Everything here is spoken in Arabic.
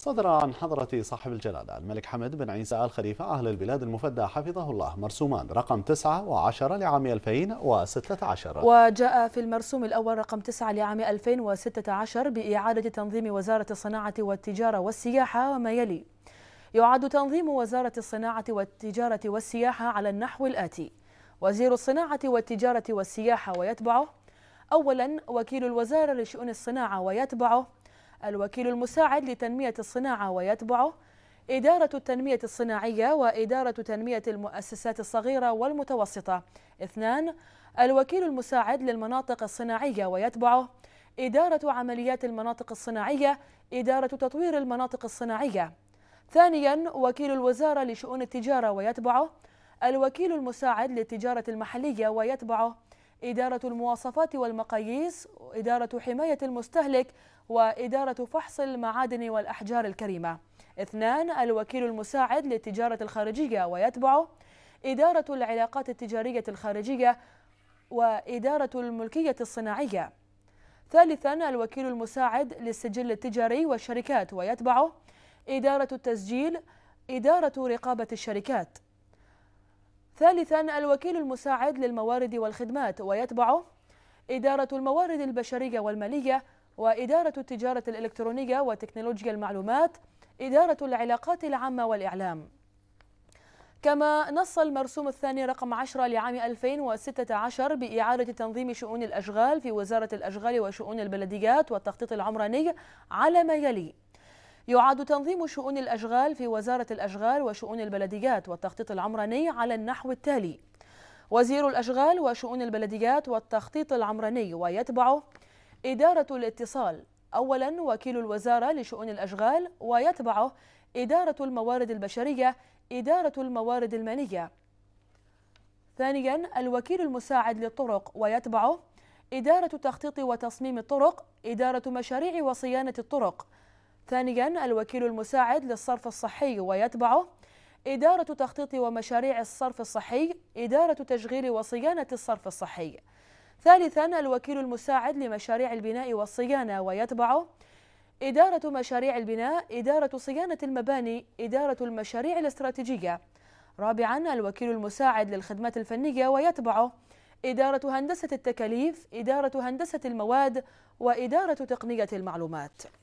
صدر عن حضرة صاحب الجلالة الملك حمد بن عيسى آل خليفة أهل البلاد المفدى حفظه الله مرسومان رقم 9 و10 لعام 2016 وجاء في المرسوم الأول رقم 9 لعام 2016 بإعادة تنظيم وزارة الصناعة والتجارة والسياحة وما يلي يعد تنظيم وزارة الصناعة والتجارة والسياحة على النحو الآتي وزير الصناعة والتجارة والسياحة ويتبعه أولا وكيل الوزارة لشؤون الصناعة ويتبعه الوكيل المساعد لتنمية الصناعة ويتبعه إدارة التنمية الصناعية وإدارة تنمية المؤسسات الصغيرة والمتوسطة اثنان الوكيل المساعد للمناطق الصناعية ويتبعه إدارة عمليات المناطق الصناعية إدارة تطوير المناطق الصناعية ثانيا وكيل الوزارة لشؤون التجارة ويتبعه الوكيل المساعد للتجارة المحلية ويتبعه إدارة المواصفات والمقاييس إدارة حماية المستهلك وإدارة فحص المعادن والأحجار الكريمة اثنان الوكيل المساعد للتجارة الخارجية ويتبعه إدارة العلاقات التجارية الخارجية وإدارة الملكية الصناعية ثالثا الوكيل المساعد للسجل التجاري والشركات ويتبعه إدارة التسجيل إدارة رقابة الشركات ثالثا الوكيل المساعد للموارد والخدمات ويتبعه إدارة الموارد البشرية والمالية وإدارة التجارة الإلكترونية وتكنولوجيا المعلومات إدارة العلاقات العامة والإعلام كما نص المرسوم الثاني رقم 10 لعام 2016 بإعادة تنظيم شؤون الأشغال في وزارة الأشغال وشؤون البلديات والتخطيط العمراني على ما يلي يعاد تنظيم شؤون الأشغال في وزارة الأشغال وشؤون البلديات والتخطيط العمراني على النحو التالي وزير الأشغال وشؤون البلديات والتخطيط العمراني ويتبعه إدارة الاتصال أولا وكيل الوزارة لشؤون الأشغال ويتبعه إدارة الموارد البشرية إدارة الموارد المالية ثانيا الوكيل المساعد للطرق ويتبعه إدارة تخطيط وتصميم الطرق إدارة مشاريع وصيانة الطرق ثانيا الوكيل المساعد للصرف الصحي ويتبعه إدارة تخطيط ومشاريع الصرف الصحي إدارة تشغيل وصيانة الصرف الصحي ثالثا الوكيل المساعد لمشاريع البناء والصيانة ويتبعه إدارة مشاريع البناء إدارة صيانة المباني إدارة المشاريع الاستراتيجية رابعا الوكيل المساعد للخدمات الفنية ويتبعه إدارة هندسة التكاليف إدارة هندسة المواد وإدارة تقنية المعلومات